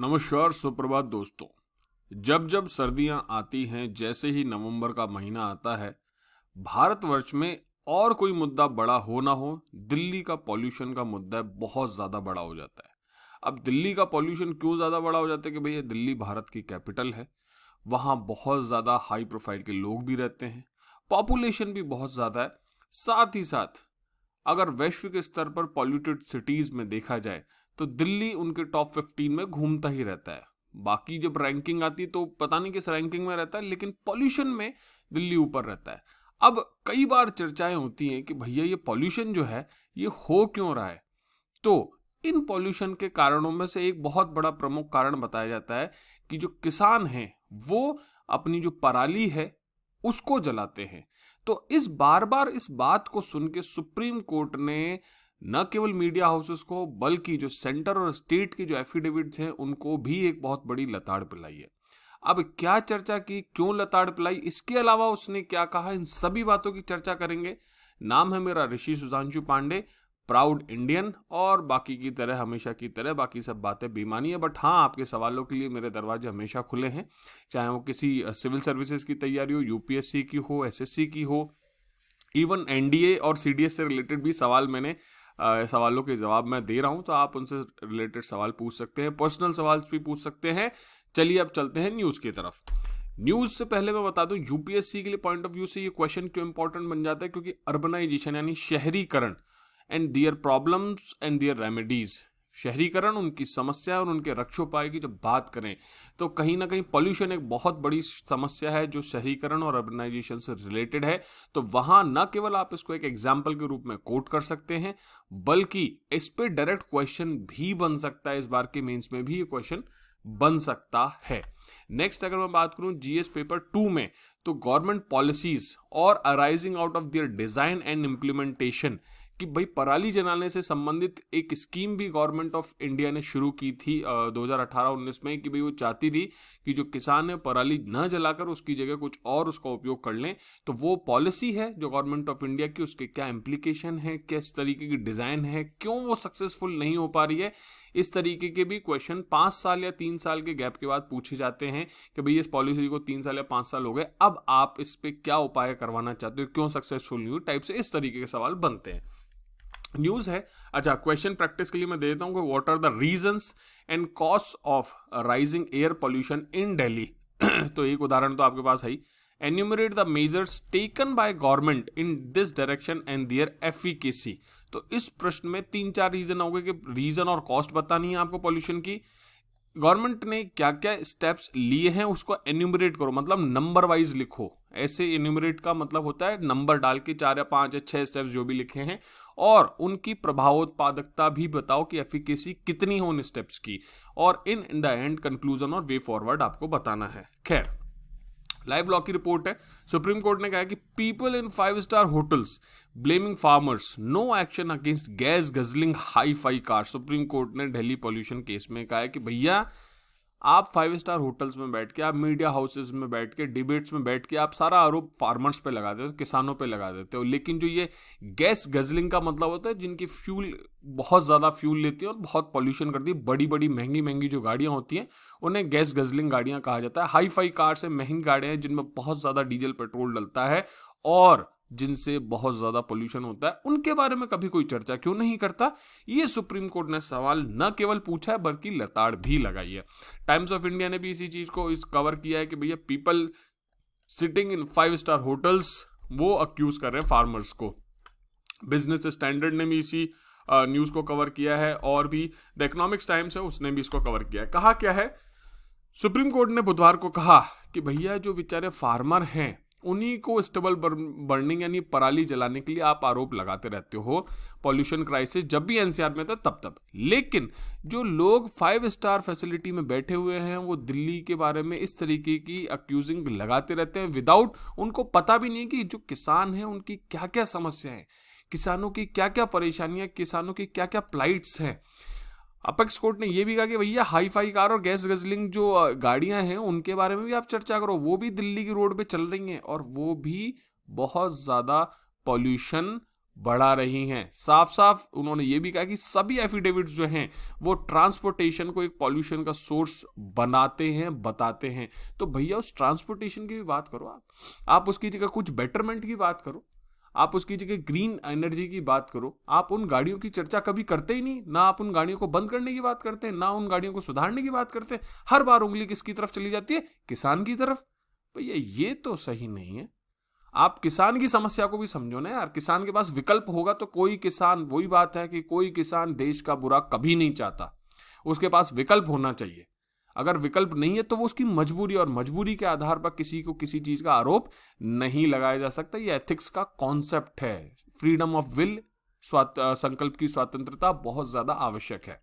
नमस्कार सुप्रभात दोस्तों जब जब सर्दियां आती हैं जैसे ही नवंबर का महीना आता है भारतवर्ष में और कोई मुद्दा बड़ा हो ना हो दिल्ली का पॉल्यूशन का मुद्दा बहुत ज़्यादा बड़ा हो जाता है अब दिल्ली का पॉल्यूशन क्यों ज़्यादा बड़ा हो जाता है कि भैया दिल्ली भारत की कैपिटल है वहाँ बहुत ज़्यादा हाई प्रोफाइल के लोग भी रहते हैं पॉपुलेशन भी बहुत ज़्यादा है साथ ही साथ अगर वैश्विक स्तर पर पॉल्यूटेड सिटीज़ में देखा जाए तो दिल्ली उनके टॉप फिफ्टीन में घूमता ही रहता है बाकी जब रैंकिंग आती है तो पता नहीं किस रैंकिंग में रहता है लेकिन पॉल्यूशन में दिल्ली ऊपर रहता है अब कई बार चर्चाएं होती हैं कि भैया ये पॉल्यूशन जो है ये हो क्यों रहा है तो इन पॉल्यूशन के कारणों में से एक बहुत बड़ा प्रमुख कारण बताया जाता है कि जो किसान हैं वो अपनी जो पराली है उसको जलाते हैं तो इस बार बार इस बात को सुन के सुप्रीम कोर्ट ने न केवल मीडिया हाउसेस को बल्कि जो सेंटर और स्टेट की जो एफिडेविट्स हैं उनको भी एक बहुत बड़ी लताड़ पिलाई है अब क्या चर्चा की क्यों लताड़ पिलाई इसके अलावा उसने क्या कहा इन सभी बातों की चर्चा करेंगे नाम है मेरा ऋषि सुधांशु पांडे प्राउड इंडियन और बाकी की तरह हमेशा की तरह बाकी सब बातें बेमानी है बट हाँ आपके सवालों के लिए मेरे दरवाजे हमेशा खुले हैं चाहे वो किसी सिविल सर्विसेज की तैयारी हो यूपीएससी की हो एसएससी की हो इवन एनडीए और सीडीएस से रिलेटेड भी सवाल मैंने सवालों के जवाब मैं दे रहा हूं तो आप उनसे रिलेटेड सवाल पूछ सकते हैं पर्सनल सवाल भी पूछ सकते हैं चलिए अब चलते हैं न्यूज़ की तरफ न्यूज से पहले मैं बता दूं यूपीएससी के लिए पॉइंट ऑफ व्यू से ये क्वेश्चन क्यों इंपॉर्टेंट बन जाता है क्योंकि अर्बनाइजेशन यानी शहरीकरण and their problems and their remedies शहरीकरण उनकी समस्या और उनके रक्षोपाय की जब बात करें तो कहीं ना कहीं पॉल्यूशन एक बहुत बड़ी समस्या है जो शहरीकरण और अर्बनाइजेशन से रिलेटेड है तो वहां न केवल आप इसको एक एग्जाम्पल के रूप में कोट कर सकते हैं बल्कि इस पर डायरेक्ट क्वेश्चन भी बन सकता है इस बार के मेन्स में भी ये क्वेश्चन बन सकता है नेक्स्ट अगर मैं बात करूं जीएस पेपर टू में तो गवर्नमेंट पॉलिसीज और arising out of their design and implementation कि भाई पराली जलाने से संबंधित एक स्कीम भी गवर्नमेंट ऑफ इंडिया ने शुरू की थी दो हज़ार अठारह उन्नीस में कि भाई वो चाहती थी कि जो किसान है पराली न जलाकर उसकी जगह कुछ और उसका उपयोग कर लें तो वो पॉलिसी है जो गवर्नमेंट ऑफ इंडिया की उसके क्या इम्प्लीकेशन है किस तरीके की डिज़ाइन है क्यों वो सक्सेसफुल नहीं हो पा रही है इस तरीके के भी क्वेश्चन पाँच साल या तीन साल के गैप के बाद पूछे जाते हैं कि भाई इस पॉलिसी को तीन साल या पाँच साल हो गए अब आप इस पर क्या उपाय करवाना चाहते हो क्यों सक्सेसफुल नहीं टाइप से इस तरीके के सवाल बनते हैं न्यूज है अच्छा क्वेश्चन प्रैक्टिस के लिए मैं देता हूँ कि what are the reasons and cause of rising air pollution in Delhi तो एक उदाहरण तो आपके पास है ही enumerate the measures taken by government in this direction and their efficacy तो इस प्रश्न में तीन चार रीजन होंगे कि रीजन और कॉस्ट बतानी है आपको पॉल्यूशन की गवर्नमेंट ने क्या क्या स्टेप्स लिए हैं उसको एन्यूमरेट करो मतलब नंबर वाइज लिखो ऐसे एन्यूमरेट का मतलब होता है नंबर डाल के चार या पाँच या छः स्टेप्स जो भी लिखे हैं और उनकी प्रभावोत्पादकता भी बताओ कि एफिकेसी कितनी हो उन स्टेप्स की और इन द एंड कंक्लूजन और वे फॉरवर्ड आपको बताना है खैर लाइव ब्लॉक की रिपोर्ट है सुप्रीम कोर्ट ने कहा कि people in five star hotels blaming farmers no action against gas guzzling hi-fi car Supreme Court ने दिल्ली पॉल्यूशन केस में कहा है कि भैया आप फाइव स्टार होटल्स में बैठ के आप मीडिया हाउसेज में बैठ के डिबेट्स में बैठ के आप सारा आरोप फार्मर्स पे लगा देते हो किसानों पे लगा देते हो लेकिन जो ये गैस गजलिंग का मतलब होता है जिनकी फ्यूल बहुत ज़्यादा फ्यूल लेती है और बहुत पॉल्यूशन करती है बड़ी बड़ी महंगी महंगी जो गाड़ियाँ होती हैं उन्हें गैस गजलिंग गाड़ियाँ कहा जाता है हाई फाई कार से महंगी गाड़ियाँ हैं जिनमें बहुत ज़्यादा डीजल पेट्रोल डलता है और जिनसे बहुत ज़्यादा पोल्यूशन होता है उनके बारे में कभी कोई चर्चा क्यों नहीं करता ये सुप्रीम कोर्ट ने सवाल न केवल पूछा है बल्कि लताड़ भी लगाई है टाइम्स ऑफ इंडिया ने भी इसी चीज़ को इस कवर किया है कि भैया people sitting in five star hotels वो अक्यूज़ कर रहे हैं फार्मर्स को बिजनेस स्टैंडर्ड ने भी इसी न्यूज़ को कवर किया है और भी द इकोनॉमिक्स टाइम्स है उसने भी इसको कवर किया है कहा क्या है सुप्रीम कोर्ट ने बुधवार को कहा कि भैया जो बेचारे फार्मर हैं उन्हीं को स्टबल बर्निंग यानी पराली जलाने के लिए आप आरोप लगाते रहते हो पॉल्यूशन क्राइसिस जब भी एनसीआर में था तब तब लेकिन जो लोग फाइव स्टार फैसिलिटी में बैठे हुए हैं वो दिल्ली के बारे में इस तरीके की अक्यूजिंग लगाते रहते हैं विदाउट उनको पता भी नहीं कि जो किसान हैं उनकी क्या क्या समस्या है किसानों की क्या क्या परेशानियां किसानों की क्या क्या प्लाइट्स हैं अपेक्स कोर्ट ने यह भी कहा कि भैया हाई फाई कार और गैस गजलिंग जो गाड़ियां हैं उनके बारे में भी आप चर्चा करो वो भी दिल्ली की रोड पे चल रही हैं और वो भी बहुत ज़्यादा पॉल्यूशन बढ़ा रही हैं साफ साफ उन्होंने ये भी कहा कि सभी एफिडेविट जो हैं वो ट्रांसपोर्टेशन को एक पॉल्यूशन का सोर्स बनाते हैं बताते हैं तो भैया उस ट्रांसपोर्टेशन की भी बात करो आप आप उसकी जगह कुछ बेटरमेंट की बात करो आप उसकी जगह ग्रीन एनर्जी की बात करो आप उन गाड़ियों की चर्चा कभी करते ही नहीं ना आप उन गाड़ियों को बंद करने की बात करते हैं ना उन गाड़ियों को सुधारने की बात करते हैं हर बार उंगली किसकी तरफ चली जाती है किसान की तरफ भैया ये तो सही नहीं है आप किसान की समस्या को भी समझो ना यार किसान के पास विकल्प होगा तो कोई किसान वही बात है कि कोई किसान देश का बुरा कभी नहीं चाहता उसके पास विकल्प होना चाहिए अगर विकल्प नहीं है तो वो उसकी मजबूरी और मजबूरी के आधार पर किसी को किसी चीज़ का आरोप नहीं लगाया जा सकता ये एथिक्स का कॉन्सेप्ट है फ्रीडम ऑफ विल संकल्प की स्वतंत्रता बहुत ज़्यादा आवश्यक है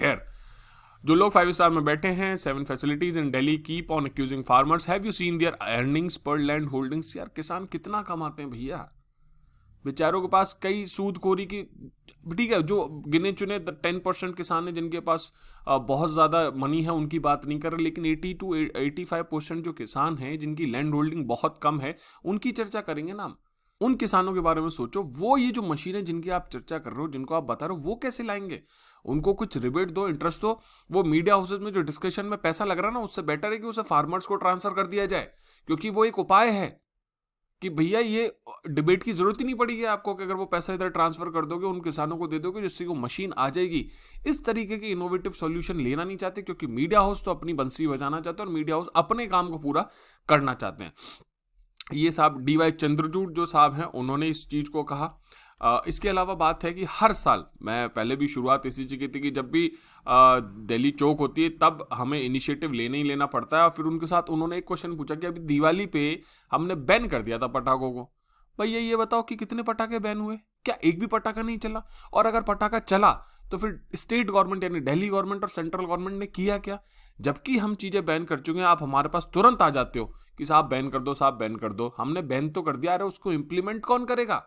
खैर जो लोग फाइव स्टार में बैठे हैं seven facilities in Delhi keep on accusing farmers have you seen their earnings पर लैंड होल्डिंग्स यार किसान कितना कमाते हैं भैया बेचारों के पास कई सूदखोरी की ठीक है जो गिने चुने टेन परसेंट किसान हैं जिनके पास बहुत ज़्यादा मनी है उनकी बात नहीं कर रहे लेकिन eighty to eighty five percent जो किसान हैं जिनकी लैंड होल्डिंग बहुत कम है उनकी चर्चा करेंगे ना हम उन किसानों के बारे में सोचो वो ये जो मशीनें जिनकी आप चर्चा कर रहे हो जिनको आप बता रहे हो वो कैसे लाएंगे उनको कुछ रिबेट दो इंटरेस्ट दो वो मीडिया हाउसेज में जो डिस्कशन में पैसा लग रहा है ना उससे बेटर है कि उसे फार्मर्स को ट्रांसफर कर दिया जाए क्योंकि वो एक उपाय है कि भैया ये डिबेट की जरूरत ही नहीं पड़ेगी आपको कि अगर वो पैसा इधर ट्रांसफर कर दोगे उन किसानों को दे दोगे जिससे वो मशीन आ जाएगी इस तरीके के इनोवेटिव सॉल्यूशन लेना नहीं चाहते क्योंकि मीडिया हाउस तो अपनी बंसी बजाना चाहते हैं और मीडिया हाउस अपने काम को पूरा करना चाहते हैं ये साहब डी वाई चंद्रचूड जो साहब हैं उन्होंने इस चीज को कहा इसके अलावा बात है कि हर साल मैं पहले भी शुरुआत इसी चीज़ की थी कि जब भी दिल्ली चौक होती है तब हमें इनिशिएटिव लेने ही लेना पड़ता है और फिर उनके साथ उन्होंने एक क्वेश्चन पूछा कि अभी दिवाली पे हमने बैन कर दिया था पटाखों को भैया ये बताओ कि कितने पटाखे बैन हुए क्या एक भी पटाखा नहीं चला और अगर पटाखा चला तो फिर स्टेट गवर्नमेंट यानी दिल्ली गवर्नमेंट और सेंट्रल गवर्नमेंट ने किया क्या जबकि हम चीज़ें बैन कर चुके हैं आप हमारे पास तुरंत आ जाते हो कि साहब बैन कर दो साहब बैन कर दो हमने बैन तो कर दिया अरे उसको इम्प्लीमेंट कौन करेगा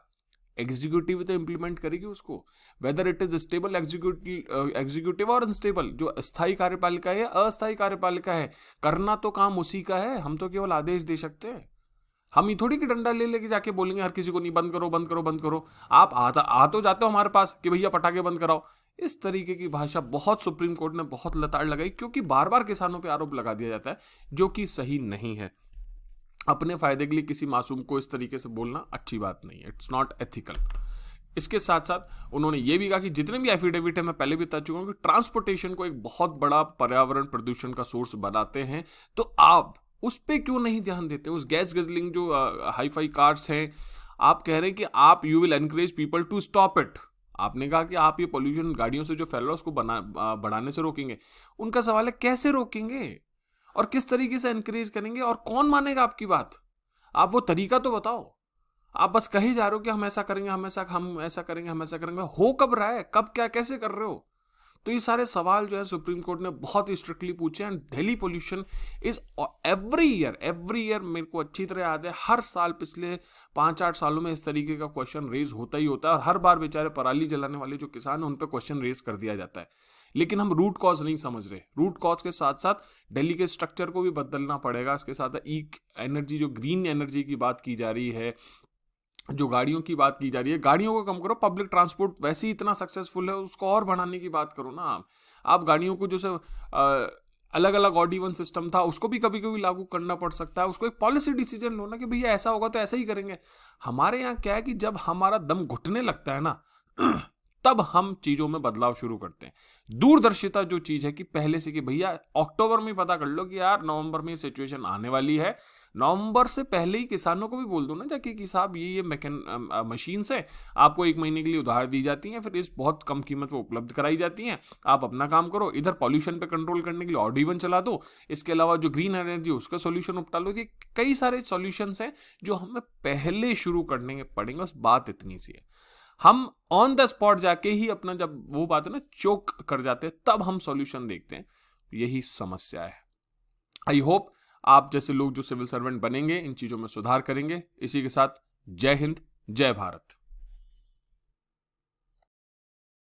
एग्जीक्यूटिव तो इम्प्लीमेंट करेगी उसको whether it is stable executive executive और अनस्टेबल जो अस्थायी कार्यपालिका है अस्थायी कार्यपालिका है करना तो काम उसी का है हम तो केवल आदेश दे सकते हैं हम ही थोड़ी कि डंडा ले लेके जाके बोलेंगे हर किसी को नहीं बंद करो बंद करो बंद करो आप आता आ तो जाते हो हमारे पास कि भैया पटाखे बंद कराओ इस तरीके की भाषा बहुत सुप्रीम कोर्ट ने बहुत लताड़ लगाई क्योंकि बार बार किसानों पर आरोप लगा दिया जाता है जो कि सही नहीं है अपने फ़ायदे के लिए किसी मासूम को इस तरीके से बोलना अच्छी बात नहीं है इट्स नॉट एथिकल इसके साथ साथ उन्होंने ये भी कहा कि जितने भी एफिडेविट है मैं पहले भी बता चुका हूं कि ट्रांसपोर्टेशन को एक बहुत बड़ा पर्यावरण प्रदूषण का सोर्स बनाते हैं तो आप उस पर क्यों नहीं ध्यान देते उस गैस गजलिंग जो हाई फाई कार्स हैं आप कह रहे हैं कि आप you will encourage people to stop it आपने कहा कि आप ये पोल्यूशन गाड़ियों से जो फैल रहा है उसको बना बढ़ाने से रोकेंगे उनका सवाल है कैसे रोकेंगे और किस तरीके से इनक्रेज करेंगे और कौन मानेगा आपकी बात आप वो तरीका तो बताओ आप बस कही जा रहे हो कि हम ऐसा करेंगे हम ऐसा हम ऐसा करेंगे हम ऐसा करेंगे हो कब रहा है कब क्या कैसे कर रहे हो तो ये सारे सवाल जो है सुप्रीम कोर्ट ने बहुत ही स्ट्रिक्टली पूछे and Delhi pollution is every year every year मेरे को अच्छी तरह याद है हर साल पिछले पाँच आठ सालों में इस तरीके का क्वेश्चन रेज होता ही होता है और हर बार बेचारे पराली जलाने वाले जो किसान हैं उन पर क्वेश्चन रेज कर दिया जाता है लेकिन हम रूट कॉज नहीं समझ रहे रूट कॉज के साथ साथ दिल्ली के स्ट्रक्चर को भी बदलना पड़ेगा इसके साथ ई एनर्जी जो ग्रीन एनर्जी की बात की जा रही है जो गाड़ियों की बात की जा रही है गाड़ियों को कम करो पब्लिक ट्रांसपोर्ट वैसे ही इतना सक्सेसफुल है उसको और बढ़ाने की बात करो ना आप आप गाड़ियों को जैसे अलग अलग ऑडी वन सिस्टम था उसको भी कभी कभी लागू करना पड़ सकता है उसको एक पॉलिसी डिसीजन लो ना कि भैया ऐसा होगा तो ऐसा ही करेंगे हमारे यहाँ क्या है कि जब हमारा दम घुटने लगता है ना तब हम चीज़ों में बदलाव शुरू करते हैं दूरदर्शिता जो चीज़ है कि पहले से कि भैया अक्टूबर में पता कर लो कि यार नवंबर में सिचुएशन आने वाली है नवंबर से पहले ही किसानों को भी बोल दो ना जाके कि साहब ये ये मैके मशीन से आपको एक महीने के लिए उधार दी जाती हैं फिर इस बहुत कम कीमत पर उपलब्ध कराई जाती हैं आप अपना काम करो इधर पॉल्यूशन पे कंट्रोल करने के लिए ऑडिवन चला दो इसके अलावा जो ग्रीन एनर्जी उसका सोल्यूशन उपटा लो ये कई सारे सोल्यूशंस हैं जो हमें पहले शुरू करने पड़ेंगे बस बात इतनी सी है हम ऑन द स्पॉट जाके ही अपना जब वो बात है ना चोक कर जाते हैं तब हम सॉल्यूशन देखते हैं तो यही समस्या है आई होप आप जैसे लोग जो सिविल सर्वेंट बनेंगे इन चीज़ों में सुधार करेंगे इसी के साथ जय हिंद जय भारत